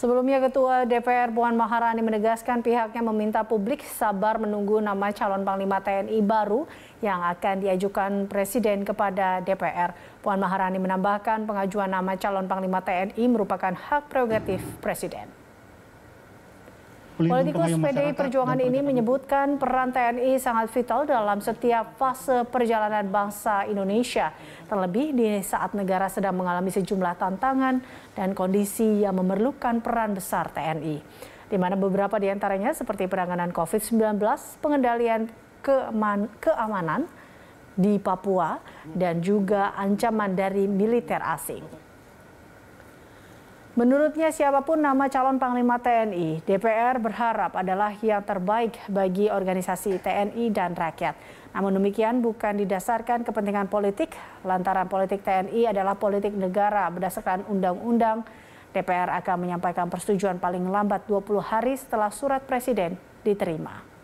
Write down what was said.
Sebelumnya Ketua DPR Puan Maharani menegaskan pihaknya meminta publik sabar menunggu nama calon Panglima TNI baru yang akan diajukan Presiden kepada DPR. Puan Maharani menambahkan pengajuan nama calon Panglima TNI merupakan hak prerogatif Presiden. Politikus PDI Perjuangan ini menyebutkan peran TNI sangat vital dalam setiap fase perjalanan bangsa Indonesia, terlebih di saat negara sedang mengalami sejumlah tantangan dan kondisi yang memerlukan peran besar TNI. Di mana beberapa di antaranya seperti penanganan COVID-19, pengendalian keaman keamanan di Papua, dan juga ancaman dari militer asing. Menurutnya siapapun nama calon Panglima TNI, DPR berharap adalah yang terbaik bagi organisasi TNI dan rakyat. Namun demikian bukan didasarkan kepentingan politik, lantaran politik TNI adalah politik negara berdasarkan undang-undang. DPR akan menyampaikan persetujuan paling lambat 20 hari setelah surat presiden diterima.